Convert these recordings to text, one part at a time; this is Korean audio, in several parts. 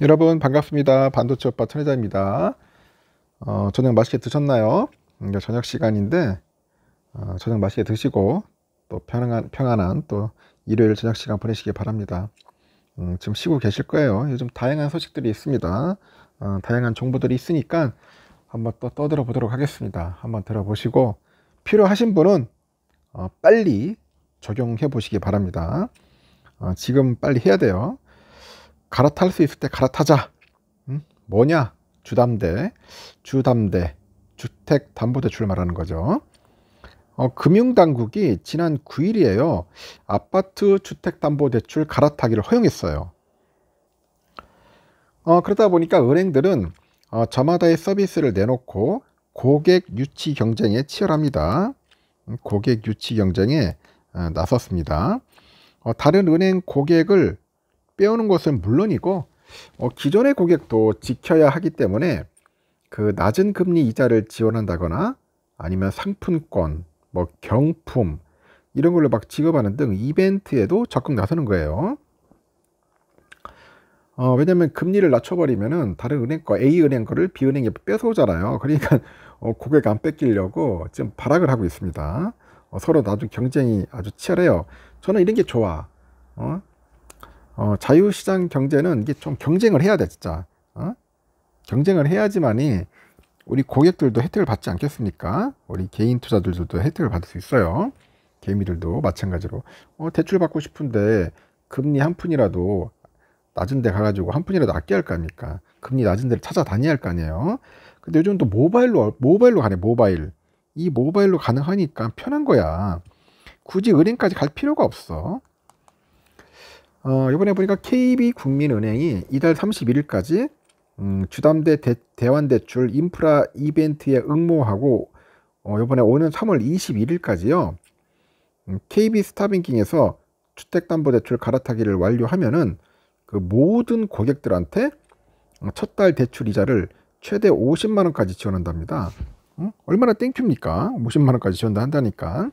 여러분 반갑습니다. 반도체 오빠 천혜자입니다. 어, 저녁 맛있게 드셨나요? 이제 저녁 시간인데 어, 저녁 맛있게 드시고 또 평안한, 평안한 또 일요일 저녁 시간 보내시기 바랍니다. 음, 지금 쉬고 계실 거예요. 요즘 다양한 소식들이 있습니다. 어, 다양한 정보들이 있으니까 한번 또 떠들어 보도록 하겠습니다. 한번 들어보시고 필요하신 분은 어, 빨리 적용해 보시기 바랍니다. 어, 지금 빨리 해야 돼요. 갈아탈 수 있을 때 갈아타자. 응? 뭐냐? 주담대, 주담대, 주택담보대출 말하는 거죠. 어, 금융당국이 지난 9일이에요. 아파트 주택담보대출 갈아타기를 허용했어요. 어, 그러다 보니까 은행들은 어, 저마다의 서비스를 내놓고 고객 유치 경쟁에 치열합니다. 음, 고객 유치 경쟁에 어, 나섰습니다. 어, 다른 은행 고객을 빼오는 것은 물론이고 어, 기존의 고객도 지켜야 하기 때문에 그 낮은 금리 이자를 지원한다거나 아니면 상품권, 뭐 경품 이런 걸로 막 지급하는 등 이벤트에도 적극 나서는 거예요. 어, 왜냐면 하 금리를 낮춰버리면은 다른 은행 거, A 은행 거를 B 은행에 뺏어오잖아요. 그러니까 어, 고객 안 뺏기려고 지금 발악을 하고 있습니다. 어, 서로 나중 경쟁이 아주 치열해요. 저는 이런 게 좋아. 어? 어, 자유시장 경제는 이게 좀 경쟁을 해야 돼 진짜 어? 경쟁을 해야지만이 우리 고객들도 혜택을 받지 않겠습니까? 우리 개인 투자들도 혜택을 받을 수 있어요. 개미들도 마찬가지로 어, 대출 받고 싶은데 금리 한 푼이라도 낮은 데 가가지고 한 푼이라도 아껴야 할거 아닙니까? 금리 낮은 데를 찾아다녀야 할 거 아니에요? 근데 요즘 또 모바일로, 모바일로 가네, 모바일. 이 모바일로 가능하니까 편한 거야. 굳이 은행까지 갈 필요가 없어. 어, 이번에 보니까 KB국민은행이 이달 31일까지 음, 주담대 대, 대환대출 인프라 이벤트에 응모하고 어, 이번에 오는 3월 21일까지요. 음, KB 스타뱅킹에서 주택담보대출 갈아타기를 완료하면은 그 모든 고객들한테 어, 첫달 대출 이자를 최대 50만 원까지 지원한답니다. 음? 얼마나 땡큐입니까? 50만 원까지 지원도 한다니까.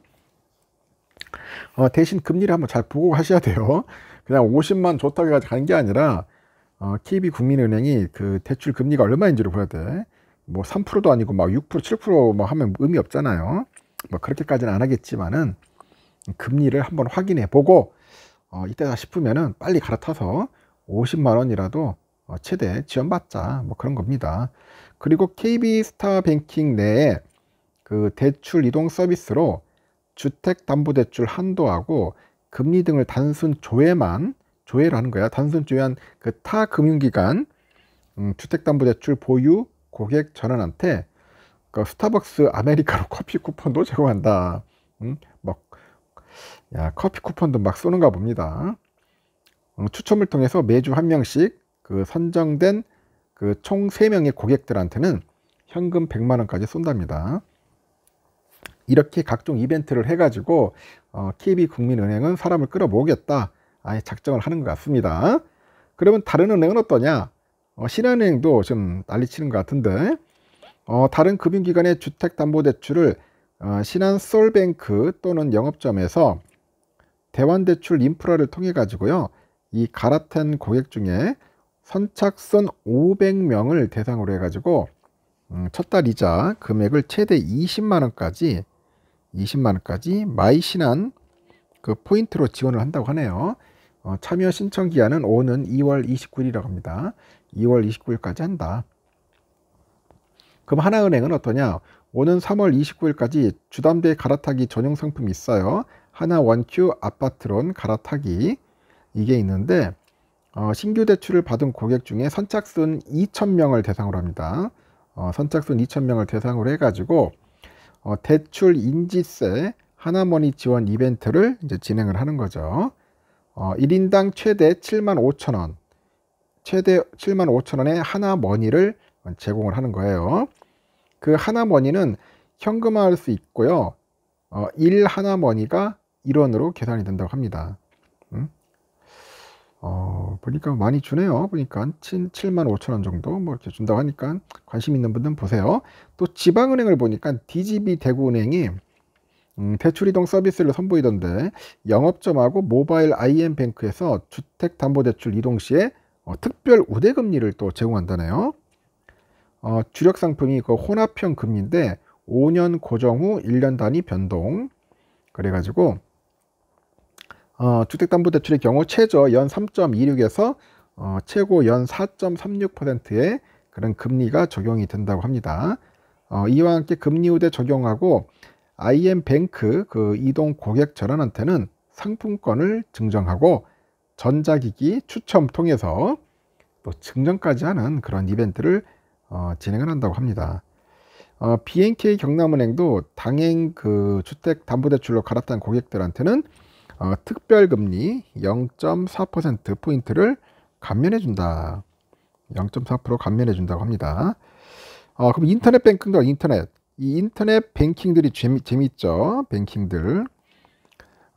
어, 대신 금리를 한번 잘 보고 하셔야 돼요. 그냥 50만 좋다고 해서 가는 게 아니라 어, KB 국민은행이 그 대출 금리가 얼마인지를 보야 돼. 뭐 3%도 아니고 막 6%, 7%뭐 하면 의미 없잖아요. 뭐 그렇게까지는 안 하겠지만은 금리를 한번 확인해 보고 어, 이때다 싶으면은 빨리 갈아타서 50만 원이라도 어, 최대 지원받자 뭐 그런 겁니다. 그리고 KB스타뱅킹 내에 그 대출 이동 서비스로 주택담보대출 한도하고 금리 등을 단순 조회만 조회를 하는 거야. 단순 조회한 그 타 금융기관 음, 주택담보대출 보유 고객 전환한테그 스타벅스 아메리카노 커피 쿠폰도 제공한다. 음, 막, 야, 커피 쿠폰도 막 쏘는가 봅니다. 음, 추첨을 통해서 매주 한 명씩 그 선정된 그총 세명의 고객들한테는 현금 100만원까지 쏜답니다. 이렇게 각종 이벤트를 해가지고 어, KB 국민은행은 사람을 끌어모으겠다 아예 작정을 하는 것 같습니다. 그러면 다른 은행은 어떠냐? 어, 신한은행도 좀 난리치는 것 같은데 어, 다른 금융기관의 주택담보대출을 어, 신한 솔뱅크 또는 영업점에서 대환대출 인프라를 통해 가지고요 이 갈아탄 고객 중에 선착순 500명을 대상으로 해가지고 음, 첫달 이자 금액을 최대 20만원까지 20만원까지 마이신한 그 포인트로 지원을 한다고 하네요. 어, 참여 신청 기한은 오는 2월 29일이라고 합니다. 2월 29일까지 한다. 그럼 하나은행은 어떠냐? 오는 3월 29일까지 주담대 갈아타기 전용 상품이 있어요. 하나 원큐 아파트론 갈아타기 이게 있는데 어, 신규 대출을 받은 고객 중에 선착순 2,000명을 대상으로 합니다. 어, 선착순 2,000명을 대상으로 해가지고 어, 대출 인지세 하나머니 지원 이벤트를 이제 진행을 하는 거죠. 어, 1인당 최대 7만 5천 원, 최대 7만 5천 원의 하나머니를 제공을 하는 거예요. 그 하나머니는 현금화할 수 있고요. 어, 1 하나머니가 1원으로 계산이 된다고 합니다. 음? 어, 보니까 많이 주네요. 보니까 7, 7만 5천 원 정도 뭐 이렇게 준다고 하니까 관심 있는 분들은 보세요. 또 지방은행을 보니까 DGB 대구은행이 음, 대출이동 서비스를 선보이던데 영업점하고 모바일 IM뱅크에서 주택담보대출 이동 시에 어, 특별 우대금리를 또 제공한다네요. 어, 주력 상품이 그 혼합형 금리인데 5년 고정 후 1년 단위 변동 그래가지고 어, 주택담보대출의 경우 최저 연 3.26에서 어, 최고 연 4.36%의 그런 금리가 적용이 된다고 합니다. 어, 이와 함께 금리 우대 적용하고 IM뱅크 그 이동 고객 전환한테는 상품권을 증정하고 전자기기 추첨 통해서 또 증정까지 하는 그런 이벤트를 어, 진행을 한다고 합니다. 어, BNK 경남은행도 당행 그 주택 담보대출로 갈아탄 고객들한테는 어, 특별금리 0.4%포인트를 감면해준다. 0.4% 감면해준다고 합니다. 어, 그럼 인터넷 뱅킹과 인터넷. 이 인터넷 뱅킹들이 재미, 재밌죠? 뱅킹들.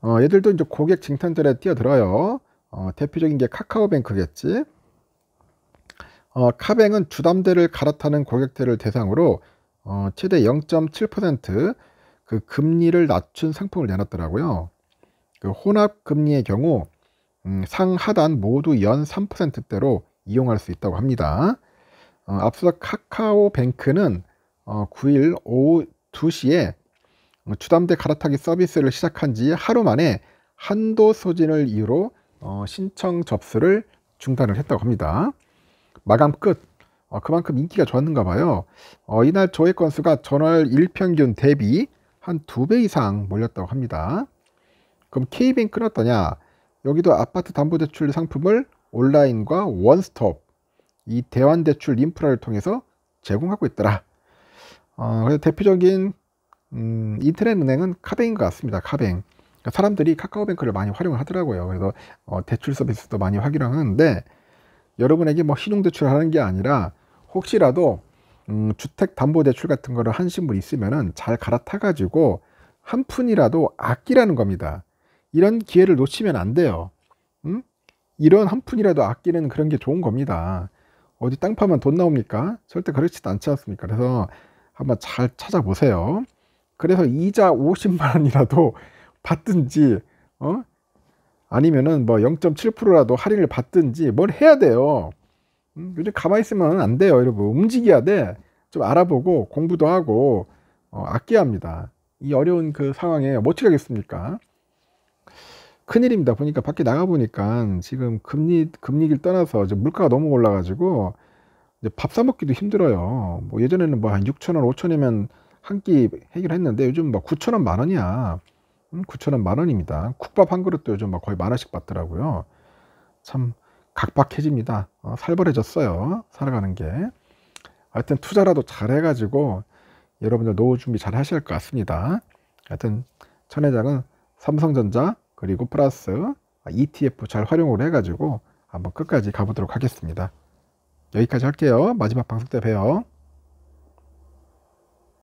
어, 얘들도 이제 고객 징탄전에 뛰어들어요. 어, 대표적인 게 카카오뱅크겠지. 어, 카뱅은 주담대를 갈아타는 고객들을 대상으로 어, 최대 0.7%그 금리를 낮춘 상품을 내놨더라고요. 그 혼합 금리의 경우 음, 상하단 모두 연 3%대로 이용할 수 있다고 합니다. 어, 앞서 카카오뱅크는 어, 9일 오후 2시에 어, 주담대 갈아타기 서비스를 시작한 지 하루 만에 한도 소진을 이유로 어, 신청 접수를 중단을 했다고 합니다. 마감 끝. 어, 그만큼 인기가 좋았는가 봐요. 어, 이날 조회 건수가 전월 일평균 대비 한 두 배 이상 몰렸다고 합니다. 그럼 K뱅크는 어떠냐? 여기도 아파트 담보대출 상품을 온라인과 원스톱 이 대환대출 인프라를 통해서 제공하고 있더라. 어, 그래서 대표적인 음, 인터넷 은행은 카뱅인 것 같습니다. 카뱅. 그러니까 사람들이 카카오뱅크를 많이 활용을 하더라고요. 그래서 어, 대출 서비스도 많이 활용하는데 여러분에게 뭐 신용대출 을 하는 게 아니라 혹시라도 음, 주택담보대출 같은 거를 한 신분 있으면잘 갈아타가지고 한 푼이라도 아끼라는 겁니다. 이런 기회를 놓치면 안 돼요. 응? 음? 이런 한 푼이라도 아끼는 그런 게 좋은 겁니다. 어디 땅 파면 돈 나옵니까? 절대 그렇지도 않지 않습니까? 그래서 한번 잘 찾아보세요. 그래서 이자 50만 원이라도 받든지 어? 아니면은 뭐 0.7%라도 할인을 받든지 뭘 해야 돼요. 음, 요즘 가만히 있으면 안 돼요, 여러분. 움직여야 돼. 좀 알아보고 공부도 하고 어, 아껴야 합니다. 이 어려운 그 상황에 어떻게 하겠습니까? 큰일입니다. 보니까 밖에 나가 보니까 지금 금리 금리를 떠나서 이제 물가가 너무 올라가지고 이제 밥사 먹기도 힘들어요. 뭐 예전에는 뭐 한 6천 원, 5천 원이면 한 끼 해결했는데 요즘 막 뭐 9천 원, 만 원이야. 9천 음, 원, 만 원입니다. 국밥 한 그릇도 요즘 막 거의 만 원씩 받더라고요. 참 각박해집니다. 어, 살벌해졌어요. 살아가는 게. 하여튼 투자라도 잘해가지고 여러분들 노후 준비 잘하실것 같습니다. 하여튼 천 회장은 삼성전자 그리고 플러스 아, ETF 잘 활용을 해가지고 한번 끝까지 가보도록 하겠습니다. 여기까지 할게요. 마지막 방송 때 봬요.